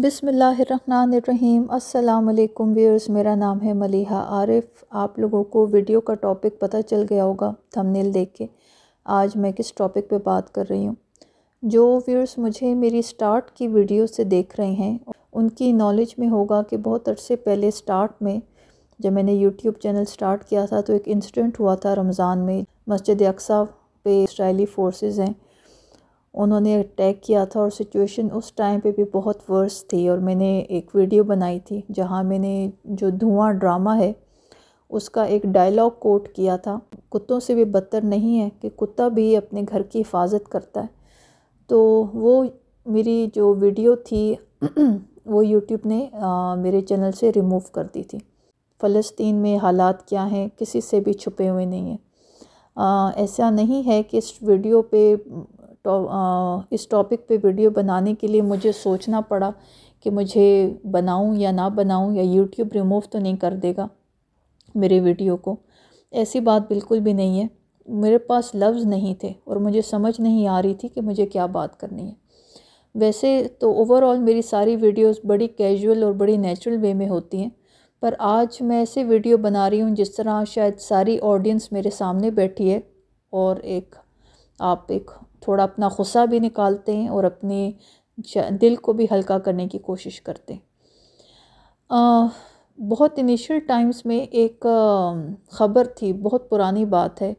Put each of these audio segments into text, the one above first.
बिसमीम् अल्लाम व्यूअर्स मेरा नाम है मलिहा आरिफ आप लोगों को वीडियो का टॉपिक पता चल गया होगा थंबनेल देख के आज मैं किस टॉपिक पे बात कर रही हूँ जो व्यूअर्स मुझे मेरी स्टार्ट की वीडियो से देख रहे हैं उनकी नॉलेज में होगा कि बहुत अरसे पहले स्टार्ट में जब मैंने यूट्यूब चैनल स्टार्ट किया था तो एक इंसिडेंट हुआ था रमज़ान में मस्जिद अक्सा पे इसराइली फ़ोर्सेज हैं उन्होंने अटैक किया था और सिचुएशन उस टाइम पे भी बहुत वर्स थी और मैंने एक वीडियो बनाई थी जहाँ मैंने जो धुआं ड्रामा है उसका एक डायलॉग कोट किया था कुत्तों से भी बदतर नहीं है कि कुत्ता भी अपने घर की हिफाजत करता है तो वो मेरी जो वीडियो थी वो यूट्यूब ने आ, मेरे चैनल से रिमूव कर दी थी फ़लस्तीन में हालात क्या हैं किसी से भी छुपे हुए नहीं हैं ऐसा नहीं है कि इस वीडियो पे टॉ तो, इस टॉपिक पे वीडियो बनाने के लिए मुझे सोचना पड़ा कि मुझे बनाऊं या ना बनाऊं या यूट्यूब रिमूव तो नहीं कर देगा मेरे वीडियो को ऐसी बात बिल्कुल भी नहीं है मेरे पास लफ्ज़ नहीं थे और मुझे समझ नहीं आ रही थी कि मुझे क्या बात करनी है वैसे तो ओवरऑल मेरी सारी वीडियोस बड़ी कैजुअल और बड़ी नेचुरल वे में होती हैं पर आज मैं ऐसे वीडियो बना रही हूँ जिस तरह शायद सारी ऑडियंस मेरे सामने बैठी है और एक आप एक थोड़ा अपना गुस्सा भी निकालते हैं और अपने दिल को भी हल्का करने की कोशिश करते हैं बहुत इनिशियल टाइम्स में एक ख़बर थी बहुत पुरानी बात है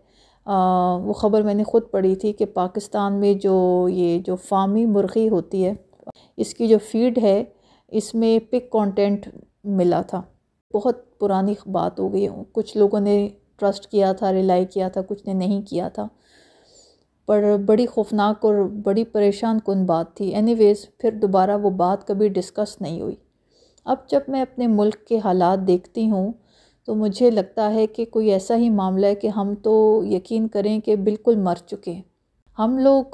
आ, वो ख़बर मैंने ख़ुद पढ़ी थी कि पाकिस्तान में जो ये जो फार्मी मुर्गी होती है इसकी जो फीड है इसमें पिक कंटेंट मिला था बहुत पुरानी बात हो गई कुछ लोगों ने ट्रस्ट किया था रिलाई किया था कुछ ने नहीं किया था पर बड़ी खौफनाक और बड़ी परेशान कन बात थी एनी फिर दोबारा वो बात कभी डिस्कस नहीं हुई अब जब मैं अपने मुल्क के हालात देखती हूँ तो मुझे लगता है कि कोई ऐसा ही मामला है कि हम तो यकीन करें कि बिल्कुल मर चुके हैं हम लोग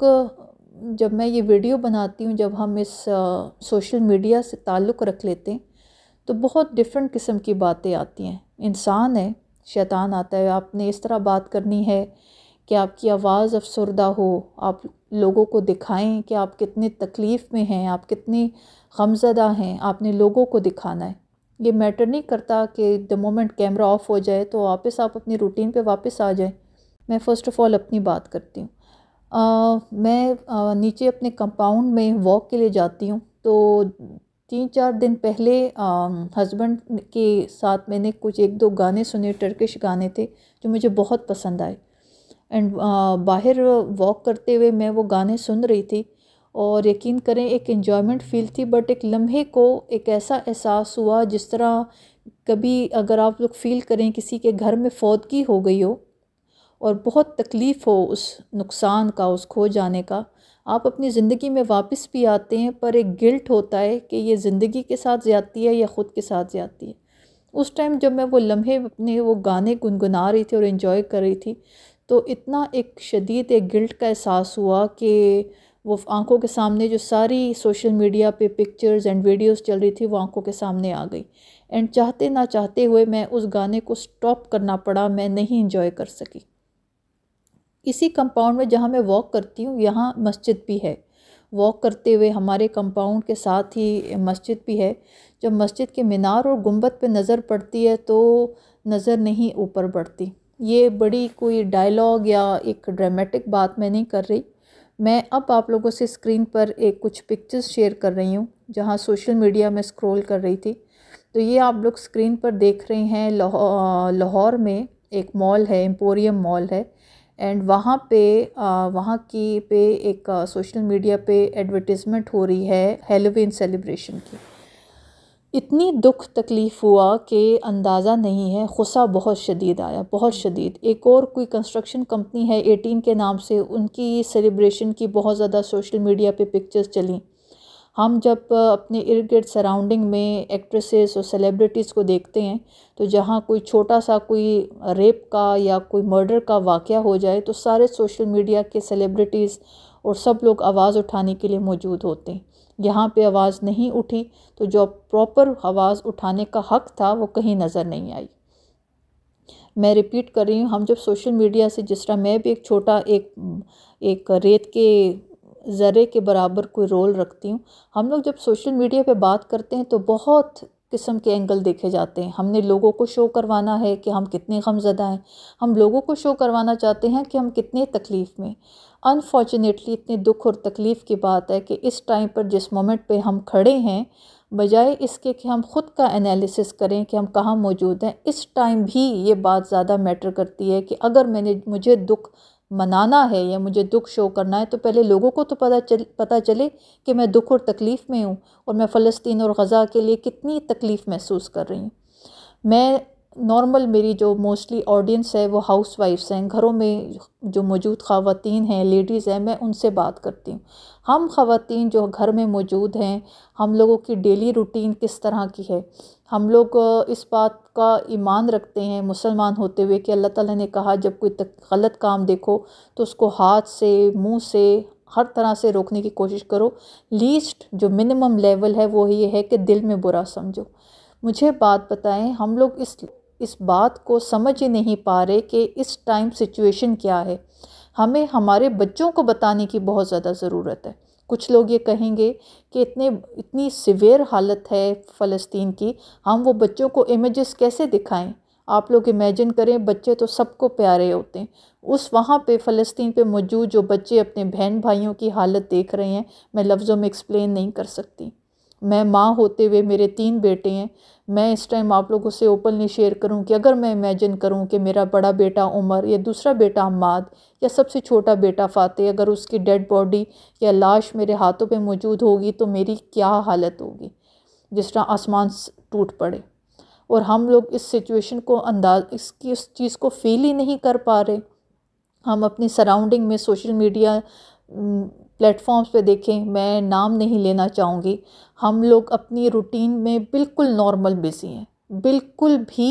जब मैं ये वीडियो बनाती हूँ जब हम इस सोशल मीडिया से ताल्लुक़ रख लेते हैं तो बहुत डिफरेंट किस्म की बातें आती हैं इंसान है शैतान आता है आपने इस तरह बात करनी है कि आपकी आवाज़ अफ़सरदा हो आप लोगों को दिखाएं कि आप कितने तकलीफ़ में हैं आप कितनी गमज़दा हैं आपने लोगों को दिखाना है ये मैटर नहीं करता कि द मोमेंट कैमरा ऑफ हो जाए तो वापस आप अपनी रूटीन पे वापस आ जाएं मैं फ़र्स्ट ऑफ़ ऑल अपनी बात करती हूँ मैं आ, नीचे अपने कंपाउंड में वॉक के लिए जाती हूँ तो तीन चार दिन पहले हस्बैंड के साथ मैंने कुछ एक दो गाने सुने टर्किश गाने थे जो मुझे बहुत पसंद आए एंड uh, बाहर वॉक करते हुए मैं वो गाने सुन रही थी और यकीन करें एक इन्जॉयमेंट फील थी बट एक लम्हे को एक ऐसा एहसास हुआ जिस तरह कभी अगर आप लोग फील करें किसी के घर में फौतगी हो गई हो और बहुत तकलीफ़ हो उस नुकसान का उस खो जाने का आप अपनी ज़िंदगी में वापस भी आते हैं पर एक गिल्ट होता है कि ये ज़िंदगी के साथ ज़्यादती है या ख़ुद के साथ ज़्यादती है उस टाइम जब मैं वो लम्हे अपने वो गाने गुनगुना रही थी और इन्जॉय कर रही थी तो इतना एक शदीद एक गिल्ट का एहसास हुआ कि वो आंखों के सामने जो सारी सोशल मीडिया पे पिक्चर्स एंड वीडियोस चल रही थी वो आंखों के सामने आ गई एंड चाहते ना चाहते हुए मैं उस गाने को स्टॉप करना पड़ा मैं नहीं इंजॉय कर सकी इसी कंपाउंड में जहाँ मैं वॉक करती हूँ यहाँ मस्जिद भी है वॉक करते हुए हमारे कंपाउंड के साथ ही मस्जिद भी है जब मस्जिद के मीनार और गुम्बद पर नज़र पड़ती है तो नज़र नहीं ऊपर बढ़ती ये बड़ी कोई डायलॉग या एक ड्रामेटिक बात मैं नहीं कर रही मैं अब आप लोगों से स्क्रीन पर एक कुछ पिक्चर्स शेयर कर रही हूँ जहाँ सोशल मीडिया में स्क्रॉल कर रही थी तो ये आप लोग स्क्रीन पर देख रहे हैं लाहौर में एक मॉल है एम्पोरियम मॉल है एंड वहाँ पे वहाँ की पे एक सोशल मीडिया पे एडवर्टिज़मेंट हो रही है हेलोविन सेलिब्रेशन की इतनी दुख तकलीफ़ हुआ कि अंदाज़ा नहीं है गुस्सा बहुत शदीद आया बहुत हम्म। शदीद एक और कोई कंस्ट्रक्शन कंपनी है एटीन के नाम से उनकी सेलिब्रेशन की बहुत ज़्यादा सोशल मीडिया पे पिक्चर्स चली हम जब अपने इर्द गिर्द सराउंडिंग में एक्ट्रेसेस और सेलिब्रिटीज़ को देखते हैं तो जहाँ कोई छोटा सा कोई रेप का या कोई मर्डर का वाक़ हो जाए तो सारे सोशल मीडिया के सेलिब्रिटीज़ और सब लोग आवाज़ उठाने के लिए मौजूद होते हैं यहाँ पे आवाज़ नहीं उठी तो जो प्रॉपर आवाज़ उठाने का हक़ था वो कहीं नज़र नहीं आई मैं रिपीट कर रही हूँ हम जब सोशल मीडिया से जिस तरह मैं भी एक छोटा एक एक रेत के ज़र्रे के बराबर कोई रोल रखती हूँ हम लोग जब सोशल मीडिया पे बात करते हैं तो बहुत किस्म के एंगल देखे जाते हैं हमने लोगों को शो करवाना है कि हम कितने गमजदा हैं हम लोगों को शो करवाना चाहते हैं कि हम कितने तकलीफ़ में अनफॉर्चुनेटली इतने दुख और तकलीफ़ की बात है कि इस टाइम पर जिस मोमेंट पे हम खड़े हैं बजाय इसके कि हम ख़ुद का एनालिसिस करें कि हम कहाँ मौजूद हैं इस टाइम भी ये बात ज़्यादा मैटर करती है कि अगर मैंने मुझे दुख मनाना है या मुझे दुख शो करना है तो पहले लोगों को तो पता चल पता चले कि मैं दुख और तकलीफ़ में हूँ और मैं फ़लस्तीन और गज़ा के लिए कितनी तकलीफ़ महसूस कर रही हूँ मैं नॉर्मल मेरी जो मोस्टली ऑडियंस है वो हाउस वाइफ्स हैं घरों में जो मौजूद ख़वान हैं लेडीज़ हैं मैं उनसे बात करती हूँ हम ख़वातीन जो घर में मौजूद हैं हम लोगों की डेली रूटीन किस तरह की है हम लोग इस बात का ईमान रखते हैं मुसलमान होते हुए कि अल्लाह ताला ने कहा जब कोई गलत काम देखो तो उसको हाथ से मुंह से हर तरह से रोकने की कोशिश करो लीस्ट जो मिनिमम लेवल है वो ये है कि दिल में बुरा समझो मुझे बात बताएं हम लोग इस इस बात को समझ ही नहीं पा रहे कि इस टाइम सिचुएशन क्या है हमें हमारे बच्चों को बताने की बहुत ज़्यादा ज़रूरत है कुछ लोग ये कहेंगे कि इतने इतनी सिवियर हालत है फ़लस्तीन की हम वो बच्चों को इमेजेस कैसे दिखाएं आप लोग इमेजिन करें बच्चे तो सबको प्यारे होते हैं उस वहाँ पे फ़लस्तीन पे मौजूद जो बच्चे अपने बहन भाइयों की हालत देख रहे हैं मैं लफ्ज़ों में एक्सप्लेन नहीं कर सकती मैं माँ होते हुए मेरे तीन बेटे हैं मैं इस टाइम आप लोगों से ओपनली शेयर करूं कि अगर मैं इमेजिन करूं कि मेरा बड़ा बेटा उमर या दूसरा बेटा अम्माद या सबसे छोटा बेटा फ़ातह अगर उसकी डेड बॉडी या लाश मेरे हाथों पे मौजूद होगी तो मेरी क्या हालत होगी जिस तरह आसमान टूट पड़े और हम लोग इस सिचुएशन को अंदाज इसकी इस चीज़ को फील ही नहीं कर पा रहे हम अपनी सराउंडिंग में सोशल मीडिया प्लेटफॉर्म्स पे देखें मैं नाम नहीं लेना चाहूँगी हम लोग अपनी रूटीन में बिल्कुल नॉर्मल बिज़ी हैं बिल्कुल भी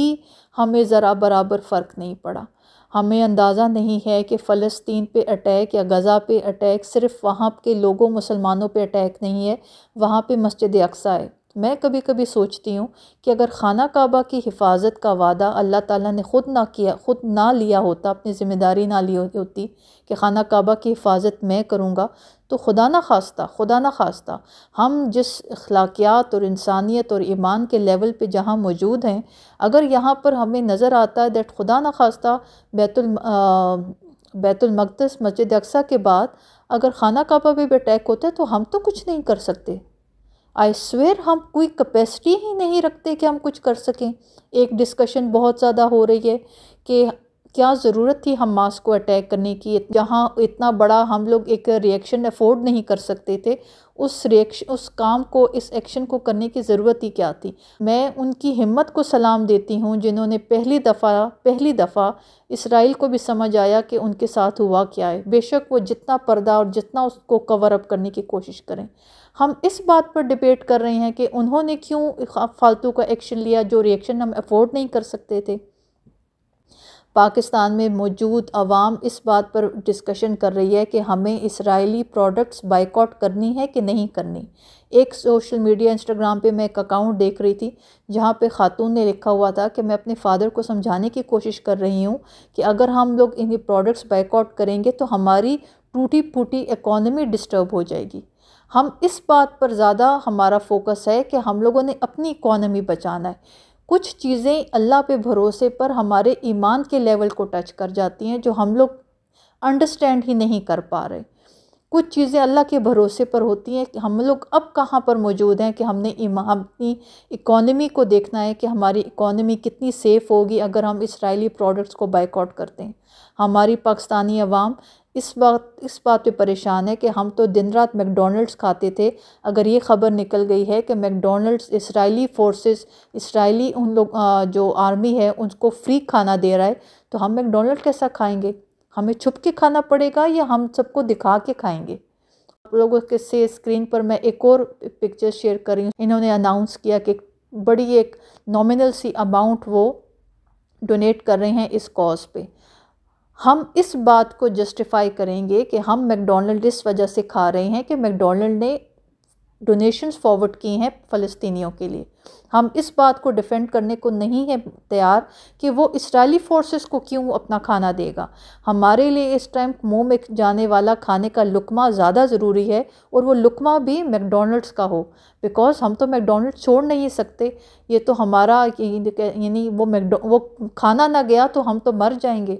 हमें ज़रा बराबर फ़र्क नहीं पड़ा हमें अंदाज़ा नहीं है कि फ़लस्तीन पे अटैक या गज़ा पे अटैक सिर्फ़ वहाँ के लोगों मुसलमानों पे अटैक नहीं है वहाँ पे मस्जिद अक्सा है मैं कभी कभी सोचती हूँ कि अगर खाना काबा की हिफाजत का वादा अल्लाह ताला ने ख़ुद ना किया ख़ुद ना लिया होता अपनी ज़िम्मेदारी ना ली होती कि खाना काबा की हिफाजत मैं करूँगा तो खुदा ना खास्ता खुदा ना खास्ता हम जिस अखलाकियात और इंसानियत और ईमान के लेवल पे जहाँ मौजूद हैं अगर यहाँ पर हमें नज़र आता है डेट खुदा ना खास्ता बैतुल बैतुलमक़दस मस्जिद अक्सा के बाद अगर खाना काबा पर भी अटैक होता है तो हम तो कुछ नहीं कर सकते आई स्वेयर हम कोई कैपेसिटी ही नहीं रखते कि हम कुछ कर सकें एक डिस्कशन बहुत ज़्यादा हो रही है कि क्या ज़रूरत थी हम मास को अटैक करने की जहाँ इतना बड़ा हम लोग एक रिएक्शन अफोर्ड नहीं कर सकते थे उस रिएक्शन उस काम को इस एक्शन को करने की ज़रूरत ही क्या थी मैं उनकी हिम्मत को सलाम देती हूँ जिन्होंने पहली दफ़ा पहली दफ़ा इसराइल को भी समझ आया कि उनके साथ हुआ क्या है बेशक वो जितना पर्दा और जितना उसको कवर अप करने की कोशिश करें हम इस बात पर डिबेट कर रहे हैं कि उन्होंने क्यों फालतू का एक्शन लिया जो रिएक्शन हम अफोर्ड नहीं कर सकते थे पाकिस्तान में मौजूद आवाम इस बात पर डिस्कशन कर रही है कि हमें इसराइली प्रोडक्ट्स बाइकआउट करनी है कि नहीं करनी एक सोशल मीडिया इंस्टाग्राम पे मैं एक अकाउंट देख रही थी जहाँ पे ख़ातून ने लिखा हुआ था कि मैं अपने फ़ादर को समझाने की कोशिश कर रही हूँ कि अगर हम लोग इन्हीं प्रोडक्ट्स बाइकआउट करेंगे तो हमारी टूटी फूटी इकोनमी डिस्टर्ब हो जाएगी हम इस बात पर ज़्यादा हमारा फोकस है कि हम लोगों ने अपनी इकॉनमी बचाना है कुछ चीज़ें अल्लाह पे भरोसे पर हमारे ईमान के लेवल को टच कर जाती हैं जो हम लोग अंडरस्टैंड ही नहीं कर पा रहे कुछ चीज़ें अल्लाह के भरोसे पर होती हैं कि हम लोग अब कहाँ पर मौजूद हैं कि हमने अपनी इकॉनमी को देखना है कि हमारी इकोनमी कितनी सेफ़ होगी अगर हम इसराइली प्रोडक्ट्स को बाइकआउट करते हैं हमारी पाकिस्तानी अवाम इस वक्त इस बात पे परेशान है कि हम तो दिन रात मैकडोनल्ड्स खाते थे अगर ये ख़बर निकल गई है कि मैकडोनल्ड्स इसराइली फोर्सेस इसराइली उन लोग जो आर्मी है उनको फ्री खाना दे रहा है तो हम मैकडोनल्ड कैसा खाएंगे हमें छुप के खाना पड़ेगा या हम सबको दिखा के खाएंगे आप लोगों के से स्क्रीन पर मैं एक और पिक्चर शेयर कर रही हूँ इन्होंने अनाउंस किया कि बड़ी एक नॉमिनल सी अमाउंट वो डोनेट कर रहे हैं इस कॉज पर हम इस बात को जस्टिफाई करेंगे कि हम मैकडोनल्ड इस वजह से खा रहे हैं कि मैकडोनल्ड ने डोनेशंस फॉरवर्ड की हैं फ़लस्तनीों के लिए हम इस बात को डिफेंड करने को नहीं है तैयार कि वो इसराइली फोर्सेस को क्यों अपना खाना देगा हमारे लिए इस टाइम मुंह में जाने वाला खाने का लुकमा ज़्यादा ज़रूरी है और वो लुकमा भी मैकडोनल्ड्स का हो बिकॉज़ हम तो मैकडोनल्ड छोड़ नहीं सकते ये तो हमारा यानी वो मैकडो वो खाना ना गया तो हम तो मर जाएंगे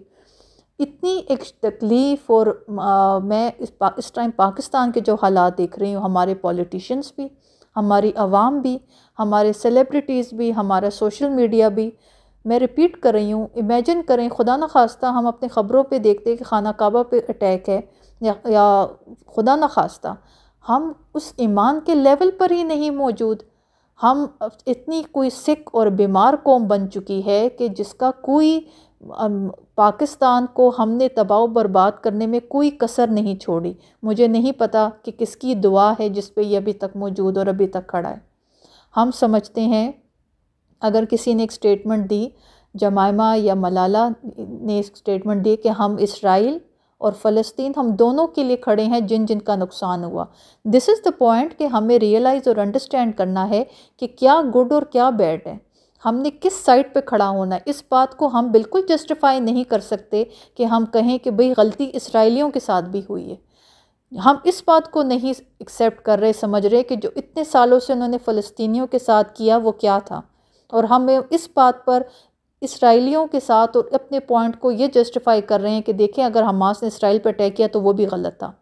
इतनी एक तकलीफ़ और आ, मैं इस पा, इस टाइम पाकिस्तान के जो हालात देख रही हूँ हमारे पॉलिटिशन्स भी हमारी आवाम भी हमारे सेलिब्रिटीज़ भी हमारा सोशल मीडिया भी मैं रिपीट कर रही हूँ इमेजिन करें खुदा न खास्ता हम अपने ख़बरों पे देखते हैं कि खाना काबा पे अटैक है या, या खुदा न खास्ता हम उस ईमान के लेवल पर ही नहीं मौजूद हम इतनी कोई सिक और बीमार कौम बन चुकी है कि जिसका कोई पाकिस्तान को हमने तबाह बर्बाद करने में कोई कसर नहीं छोड़ी मुझे नहीं पता कि किसकी दुआ है जिस पे ये अभी तक मौजूद और अभी तक खड़ा है हम समझते हैं अगर किसी ने एक स्टेटमेंट दी जमायमा या मलाला ने एक स्टेटमेंट दी कि हम इसराइल और फ़लस्तीन हम दोनों के लिए खड़े हैं जिन जिन का नुकसान हुआ दिस इज़ द पॉइंट कि हमें रियलाइज़ और अंडरस्टैंड करना है कि क्या गुड और क्या बैड है हमने किस साइड पे खड़ा होना है इस बात को हम बिल्कुल जस्टिफाई नहीं कर सकते कि हम कहें कि भाई गलती इसराइलियों के साथ भी हुई है हम इस बात को नहीं एक्सेप्ट कर रहे समझ रहे कि जो इतने सालों से उन्होंने फ़लस्तियों के साथ किया वो क्या था और हम इस बात पर इसराइलियों के साथ और अपने पॉइंट को ये जस्टिफाई कर रहे हैं कि देखें अगर हमास ने इसराइल पर अटैक किया तो वो भी गलत था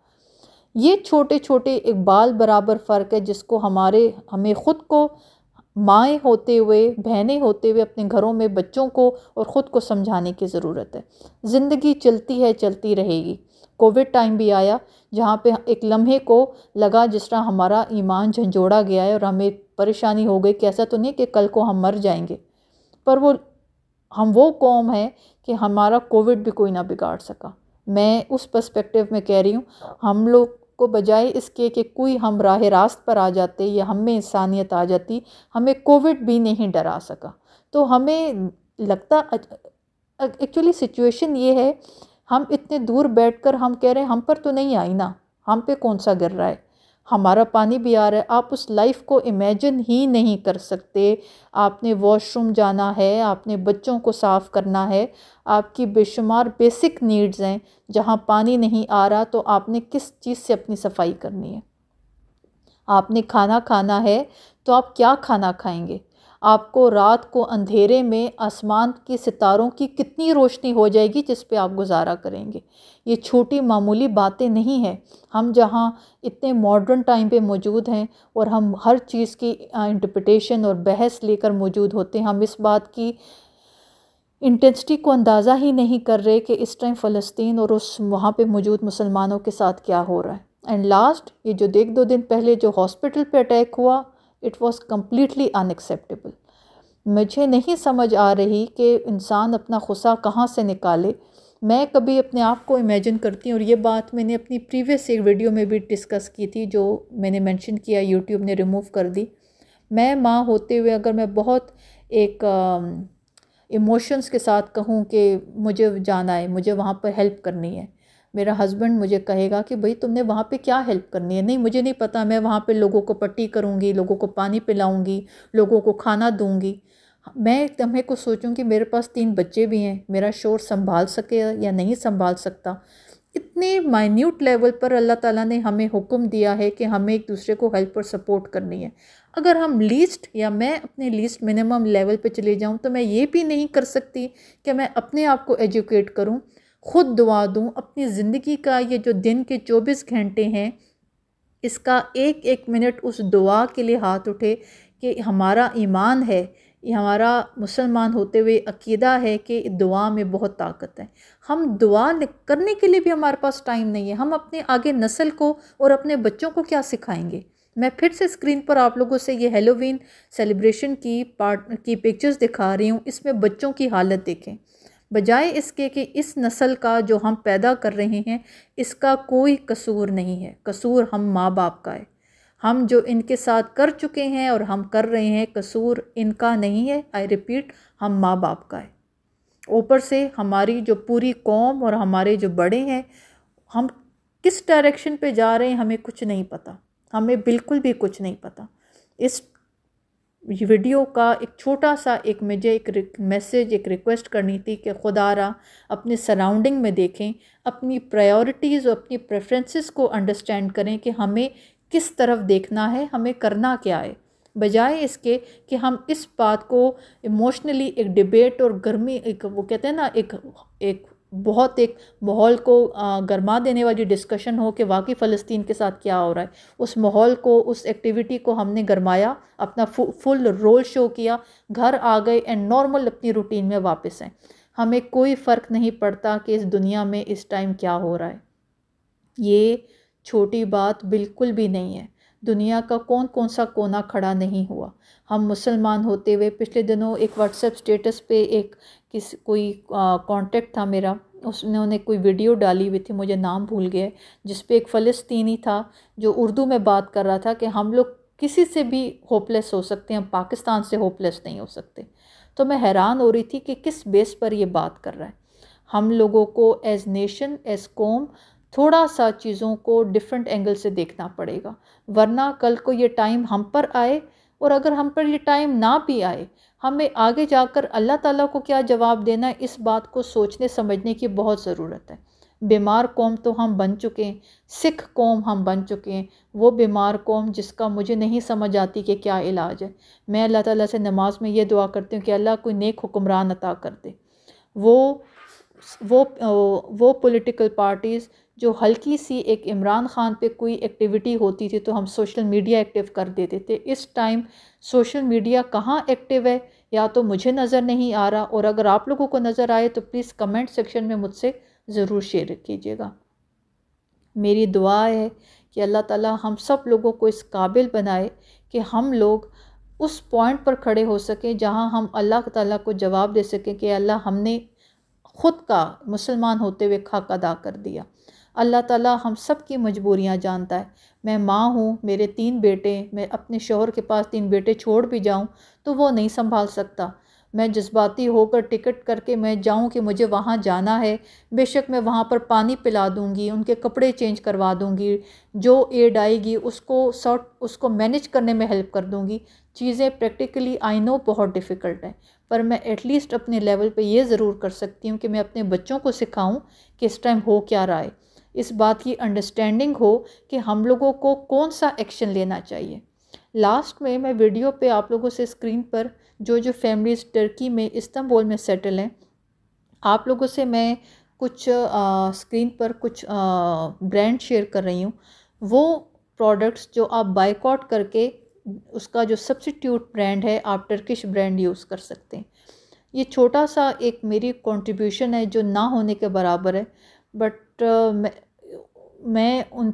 ये छोटे छोटे एक बाल बराबर फ़र्क है जिसको हमारे हमें ख़ुद को माएँ होते हुए बहनें होते हुए अपने घरों में बच्चों को और ख़ुद को समझाने की ज़रूरत है ज़िंदगी चलती है चलती रहेगी कोविड टाइम भी आया जहाँ पे एक लम्हे को लगा जिस तरह हमारा ईमान झंझोड़ा गया है और हमें परेशानी हो गई कि ऐसा तो नहीं कि कल को हम मर जाएंगे पर वो हम वो कौम है कि हमारा कोविड भी कोई ना बिगाड़ सका मैं उस पर्सपेक्टिव में कह रही हूँ हम लोग को बजाय इसके कि कोई हम राह रास्त पर आ जाते या हम में इंसानियत आ जाती हमें कोविड भी नहीं डरा सका तो हमें लगता एक्चुअली सिचुएशन ये है हम इतने दूर बैठकर हम कह रहे हैं हम पर तो नहीं आई ना हम पे कौन सा गिर रहा है हमारा पानी भी आ रहा है आप उस लाइफ को इमेजिन ही नहीं कर सकते आपने वॉशरूम जाना है आपने बच्चों को साफ़ करना है आपकी बेशुमार बेसिक नीड्स हैं जहाँ पानी नहीं आ रहा तो आपने किस चीज़ से अपनी सफाई करनी है आपने खाना खाना है तो आप क्या खाना खाएंगे आपको रात को अंधेरे में आसमान के सितारों की कितनी रोशनी हो जाएगी जिस पे आप गुजारा करेंगे ये छोटी मामूली बातें नहीं हैं हम जहाँ इतने मॉडर्न टाइम पे मौजूद हैं और हम हर चीज़ की इंटरप्रटेशन और बहस लेकर मौजूद होते हैं हम इस बात की इंटेंसिटी को अंदाज़ा ही नहीं कर रहे कि इस टाइम फ़लस्तीन और उस वहाँ पे मौजूद मुसलमानों के साथ क्या हो रहा है एंड लास्ट ये जो एक दो दिन पहले जो हॉस्पिटल पे अटैक हुआ इट वॉज़ कम्प्लीटली अनएक्सेप्टेबल मुझे नहीं समझ आ रही कि इंसान अपना गुस्सा कहाँ से निकाले मैं कभी अपने आप को इमेजिन करती हूँ और ये बात मैंने अपनी प्रीवियस एक वीडियो में भी डिस्कस की थी जो मैंने मेंशन किया यूट्यूब ने रिमूव कर दी मैं माँ होते हुए अगर मैं बहुत एक इमोशंस के साथ कहूँ कि मुझे जाना है मुझे वहाँ पर हेल्प करनी है मेरा हस्बैंड मुझे कहेगा कि भाई तुमने वहाँ पे क्या हेल्प करनी है नहीं मुझे नहीं पता मैं वहाँ पे लोगों को पट्टी करूँगी लोगों को पानी पिलाऊँगी लोगों को खाना दूँगी मैं तुम्हें कुछ सोचूँ कि मेरे पास तीन बच्चे भी हैं मेरा शोर संभाल सके या नहीं संभाल सकता इतने माइन्यूट लेवल पर अल्लाह ताला ने हमें हुक्म दिया है कि हमें एक दूसरे को हेल्प और सपोर्ट करनी है अगर हम लीस्ट या मैं अपने लीस्ट मिनिमम लेवल पे चले जाऊँ तो मैं ये भी नहीं कर सकती कि मैं अपने आप को एजुकेट करूँ ख़ुद दुआ दूँ अपनी ज़िंदगी का ये जो दिन के चौबीस घंटे हैं इसका एक एक मिनट उस दुआ के लिए हाथ उठे कि हमारा ईमान है ये हमारा मुसलमान होते हुए अकीदा है कि दुआ में बहुत ताकत है हम दुआ करने के लिए भी हमारे पास टाइम नहीं है हम अपने आगे नस्ल को और अपने बच्चों को क्या सिखाएंगे मैं फिर से स्क्रीन पर आप लोगों से ये हेलोवीन सेलिब्रेशन की पार्ट की पिक्चर्स दिखा रही हूँ इसमें बच्चों की हालत देखें बजाय इसके कि इस नस्ल का जो हम पैदा कर रहे हैं इसका कोई कसूर नहीं है कसूर हम माँ बाप का है हम जो इनके साथ कर चुके हैं और हम कर रहे हैं कसूर इनका नहीं है आई रिपीट हम माँ बाप का है ऊपर से हमारी जो पूरी कौम और हमारे जो बड़े हैं हम किस डायरेक्शन पे जा रहे हैं हमें कुछ नहीं पता हमें बिल्कुल भी कुछ नहीं पता इस वीडियो का एक छोटा सा एक मुझे एक मैसेज एक रिक्वेस्ट करनी थी कि खुदा अपने सराउंडिंग में देखें अपनी प्रायोरिटीज़ और अपनी प्रेफरेंसेस को अंडरस्टैंड करें कि हमें किस तरफ देखना है हमें करना क्या है बजाय इसके कि हम इस बात को इमोशनली एक डिबेट और गर्मी एक वो कहते हैं ना एक एक बहुत एक माहौल को गर्मा देने वाली डिस्कशन हो कि वाकई फ़लस्तीन के साथ क्या हो रहा है उस माहौल को उस एक्टिविटी को हमने गरमाया अपना फुल रोल शो किया घर आ गए एंड नॉर्मल अपनी रूटीन में वापस आए हमें कोई फ़र्क नहीं पड़ता कि इस दुनिया में इस टाइम क्या हो रहा है ये छोटी बात बिल्कुल भी नहीं है दुनिया का कौन कौन सा कोना खड़ा नहीं हुआ हम मुसलमान होते हुए पिछले दिनों एक व्हाट्सएप स्टेटस पे एक किस कोई कांटेक्ट था मेरा उसने उन्हें कोई वीडियो डाली हुई थी मुझे नाम भूल गया जिस पे एक फ़लस्तीनी था जो उर्दू में बात कर रहा था कि हम लोग किसी से भी होपलेस हो सकते हैं पाकिस्तान से होपलेस नहीं हो सकते तो मैं हैरान हो रही थी कि किस बेस पर ये बात कर रहा है हम लोगों को एज नेशन एज कॉम थोड़ा सा चीज़ों को डिफरेंट एंगल से देखना पड़ेगा वरना कल को ये टाइम हम पर आए और अगर हम पर ये टाइम ना भी आए हमें आगे जाकर अल्लाह ताला को क्या जवाब देना है इस बात को सोचने समझने की बहुत ज़रूरत है बीमार कौम तो हम बन चुके हैं सिख कौम हम बन चुके हैं वो बीमार कौम जिसका मुझे नहीं समझ आती कि क्या इलाज है मैं अल्लाह ताला से नमाज में ये दुआ करती हूँ कि अल्लाह कोई नेक हुक्मरान अता कर दे वो वो वो पॉलिटिकल पार्टीज़ जो हल्की सी एक इमरान ख़ान पे कोई एक्टिविटी होती थी तो हम सोशल मीडिया एक्टिव कर देते थे इस टाइम सोशल मीडिया कहाँ एक्टिव है या तो मुझे नज़र नहीं आ रहा और अगर आप लोगों को नज़र आए तो प्लीज़ कमेंट सेक्शन में मुझसे ज़रूर शेयर कीजिएगा मेरी दुआ है कि अल्लाह ताला हम सब लोगों को इस काबिल बनाए कि हम लोग उस पॉइंट पर खड़े हो सकें जहाँ हम अल्लाह ताला को जवाब दे सकें कि अल्लाह हमने ख़ुद का मुसलमान होते हुए खाक अदा कर दिया अल्लाह ताला हम सब की मजबूरियाँ जानता है मैं माँ हूँ मेरे तीन बेटे मैं अपने शोहर के पास तीन बेटे छोड़ भी जाऊँ तो वो नहीं संभाल सकता मैं जज्बाती होकर टिकट करके मैं जाऊं कि मुझे वहाँ जाना है बेशक मैं वहाँ पर पानी पिला दूंगी उनके कपड़े चेंज करवा दूंगी जो एड आएगी उसको सॉट उसको मैनेज करने में हेल्प कर दूंगी चीज़ें प्रैक्टिकली आई नो बहुत डिफ़िकल्ट हैं पर मैं एटलीस्ट अपने लेवल पे ये ज़रूर कर सकती हूँ कि मैं अपने बच्चों को सिखाऊँ कि इस टाइम हो क्या रहा है इस बात की अंडरस्टैंडिंग हो कि हम लोगों को कौन सा एक्शन लेना चाहिए लास्ट में मैं वीडियो पे आप लोगों से स्क्रीन पर जो जो फैमिलीज़ टर्की में इस्तांबुल में सेटल हैं आप लोगों से मैं कुछ आ, स्क्रीन पर कुछ ब्रांड शेयर कर रही हूँ वो प्रोडक्ट्स जो आप बाइकआउट करके उसका जो सब्सिट्यूट ब्रांड है आप टर्किश ब्रांड यूज़ कर सकते हैं ये छोटा सा एक मेरी कंट्रीब्यूशन है जो ना होने के बराबर है बट uh, मैं मैं उन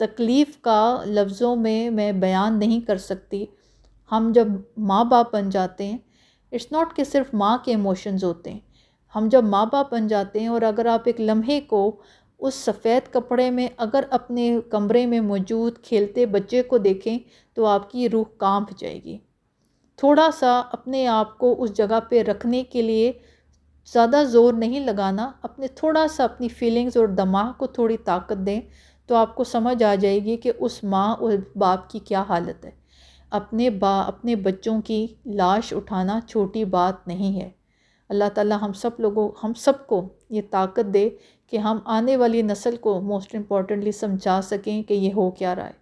तकलीफ़ का लफ्ज़ों में मैं बयान नहीं कर सकती हम जब माँ बाप बन जाते हैं इट्स नॉट कि सिर्फ माँ के इमोशंस होते हैं हम जब माँ बाप बन जाते हैं और अगर आप एक लम्हे को उस सफ़ेद कपड़े में अगर अपने कमरे में मौजूद खेलते बच्चे को देखें तो आपकी रूह कांप जाएगी थोड़ा सा अपने आप को उस जगह पे रखने के लिए ज़्यादा ज़ोर नहीं लगाना अपने थोड़ा सा अपनी फीलिंग्स और दमाग को थोड़ी ताकत दें तो आपको समझ आ जाएगी कि उस माँ और बाप की क्या हालत है अपने बा अपने बच्चों की लाश उठाना छोटी बात नहीं है अल्लाह ताला हम सब लोगों हम सब को ये ताकत दे कि हम आने वाली नस्ल को मोस्ट इम्पॉर्टेंटली समझा सकें कि ये हो क्या रहा है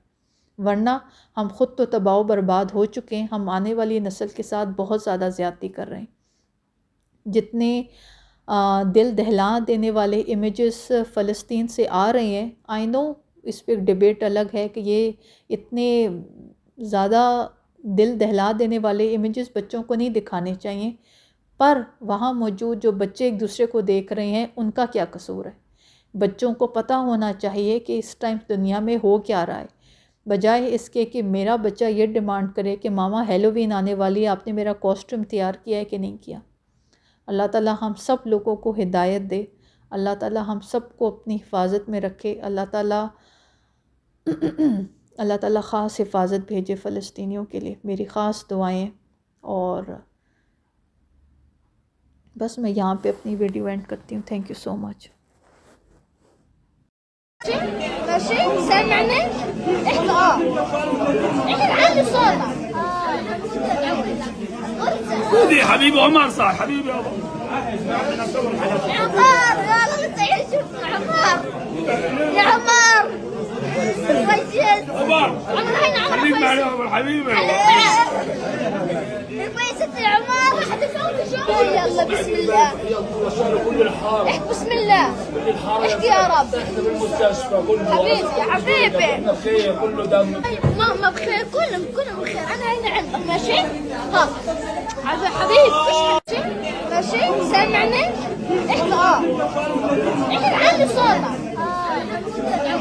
वरना हम ख़ुद तो तबाह बर्बाद हो चुके हैं हम आने वाली नस्ल के साथ बहुत ज़्यादा ज़्यादती कर रहे हैं जितने दिल दहला देने वाले इमेजेस फ़लस्तीन से आ रहे हैं आई नो इस पर डिबेट अलग है कि ये इतने ज़्यादा दिल दहला देने वाले इमेजेस बच्चों को नहीं दिखाने चाहिए पर वहाँ मौजूद जो बच्चे एक दूसरे को देख रहे हैं उनका क्या कसूर है बच्चों को पता होना चाहिए कि इस टाइम दुनिया में हो क्या रहा है बजाय इसके कि मेरा बच्चा ये डिमांड करे कि मामा हेलोवीन आने वाली है आपने मेरा कॉस्ट्यूम तैयार किया है कि नहीं किया अल्लाह ताला हम सब लोगों को हिदायत दे अल्लाह ताला हम सब को अपनी हिफाजत में रखे अल्लाह ताला अल्लाह ताला ख़ास हिफाजत भेजे फ़लस्तियों के लिए मेरी ख़ास दुआएं और बस मैं यहाँ पे अपनी वीडियो एंड करती हूँ थैंक यू सो मच خذي يا حبيبي عمر صح حبيبي يا عمر غلط يا عمر يا عمر وجد عمر خليك معي يا عمر حبيبي عمر يا عمر حتى فوق يلا بسم الله احكي بسم الله احكي يا رب حبيبي حبيبي كله دم بخير كلهم كلهم بخير انا هنا نعم، عندك ماشي ها عبد الحبيب ماشي سامعني احكي اه احكي عندي صوتك